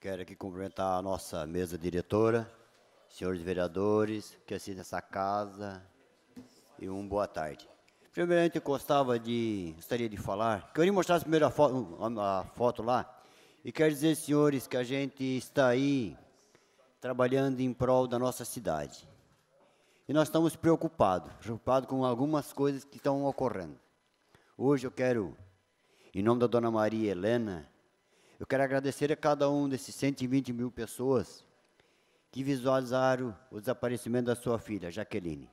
Quero aqui cumprimentar a nossa mesa diretora, senhores vereadores que assistem essa casa e um boa tarde. Primeiramente, eu gostava de, gostaria de falar, que eu lhe a primeira foto, a foto lá, e quero dizer, senhores, que a gente está aí trabalhando em prol da nossa cidade. E nós estamos preocupados, preocupados com algumas coisas que estão ocorrendo. Hoje eu quero, em nome da Dona Maria Helena, eu quero agradecer a cada um desses 120 mil pessoas que visualizaram o desaparecimento da sua filha, Jaqueline.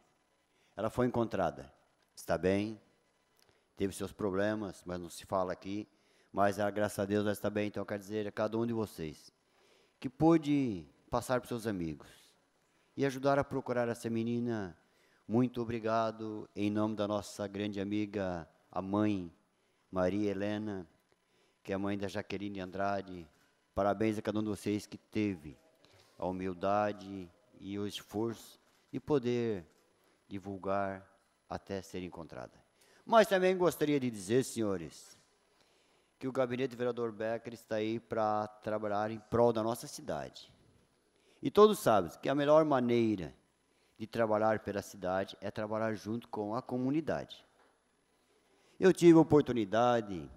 Ela foi encontrada, está bem, teve seus problemas, mas não se fala aqui. Mas, ah, graças a Deus, ela está bem. Então, eu quero dizer a cada um de vocês que pôde passar para seus amigos e ajudar a procurar essa menina. Muito obrigado, em nome da nossa grande amiga, a mãe Maria Helena que é a mãe da Jaqueline Andrade. Parabéns a cada um de vocês que teve a humildade e o esforço de poder divulgar até ser encontrada. Mas também gostaria de dizer, senhores, que o gabinete do vereador Becker está aí para trabalhar em prol da nossa cidade. E todos sabem que a melhor maneira de trabalhar pela cidade é trabalhar junto com a comunidade. Eu tive a oportunidade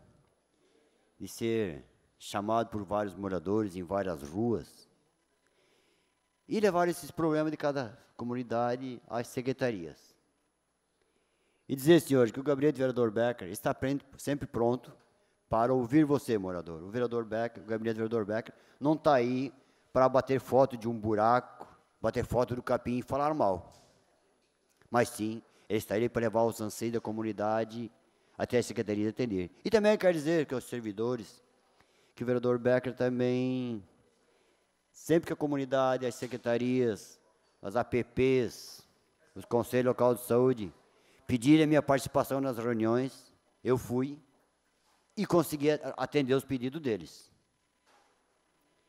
de ser chamado por vários moradores em várias ruas e levar esses problemas de cada comunidade às secretarias. E dizer, senhores, que o gabinete do vereador Becker está sempre pronto para ouvir você, morador. O vereador Becker, o gabinete do vereador Becker, não está aí para bater foto de um buraco, bater foto do capim e falar mal. Mas sim, ele está aí para levar os anseios da comunidade até a secretaria atender. E também quero dizer que aos servidores, que o vereador Becker também, sempre que a comunidade, as secretarias, as APPs, os Conselhos Local de Saúde, pedirem a minha participação nas reuniões, eu fui e consegui atender os pedidos deles.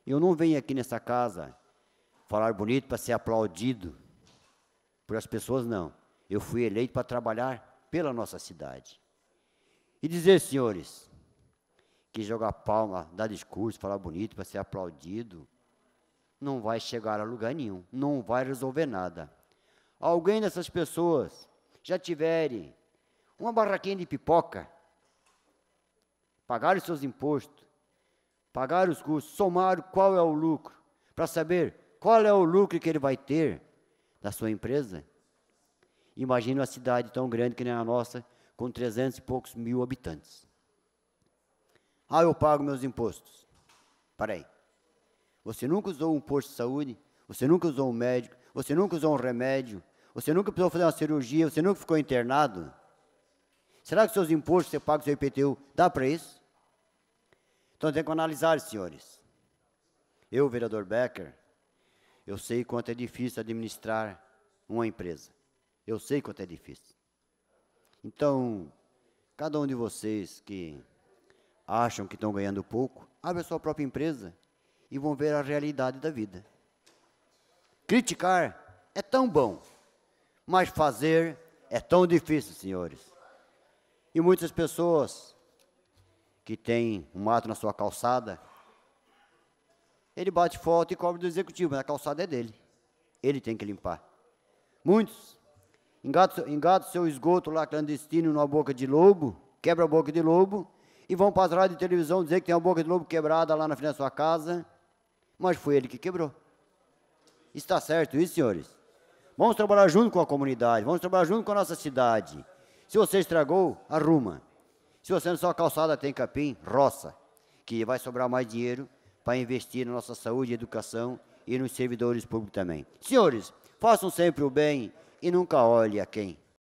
Eu não venho aqui nessa casa falar bonito para ser aplaudido por as pessoas, não. Eu fui eleito para trabalhar pela nossa cidade. E dizer, senhores, que jogar palma, dar discurso, falar bonito para ser aplaudido, não vai chegar a lugar nenhum, não vai resolver nada. Alguém dessas pessoas já tiverem uma barraquinha de pipoca, pagaram os seus impostos, pagaram os custos, somaram qual é o lucro, para saber qual é o lucro que ele vai ter da sua empresa. Imagina uma cidade tão grande que nem a nossa, com 300 e poucos mil habitantes. Ah, eu pago meus impostos. Para aí. Você nunca usou um posto de saúde, você nunca usou um médico, você nunca usou um remédio, você nunca precisou fazer uma cirurgia, você nunca ficou internado. Será que seus impostos, você paga o seu IPTU, dá para isso? Então tem que analisar, senhores. Eu, vereador Becker, eu sei quanto é difícil administrar uma empresa. Eu sei quanto é difícil. Então, cada um de vocês que acham que estão ganhando pouco, abre a sua própria empresa e vão ver a realidade da vida. Criticar é tão bom, mas fazer é tão difícil, senhores. E muitas pessoas que têm um mato na sua calçada, ele bate foto e cobra do executivo, mas a calçada é dele. Ele tem que limpar. Muitos engata, engata seu esgoto lá clandestino numa boca de lobo, quebra a boca de lobo, e vão para as rádios de televisão dizer que tem uma boca de lobo quebrada lá na frente da sua casa, mas foi ele que quebrou. Está certo isso, senhores? Vamos trabalhar junto com a comunidade, vamos trabalhar junto com a nossa cidade. Se você estragou, arruma. Se você na sua calçada tem capim, roça, que vai sobrar mais dinheiro para investir na nossa saúde, educação e nos servidores públicos também. Senhores, façam sempre o bem, e nunca olhe a quem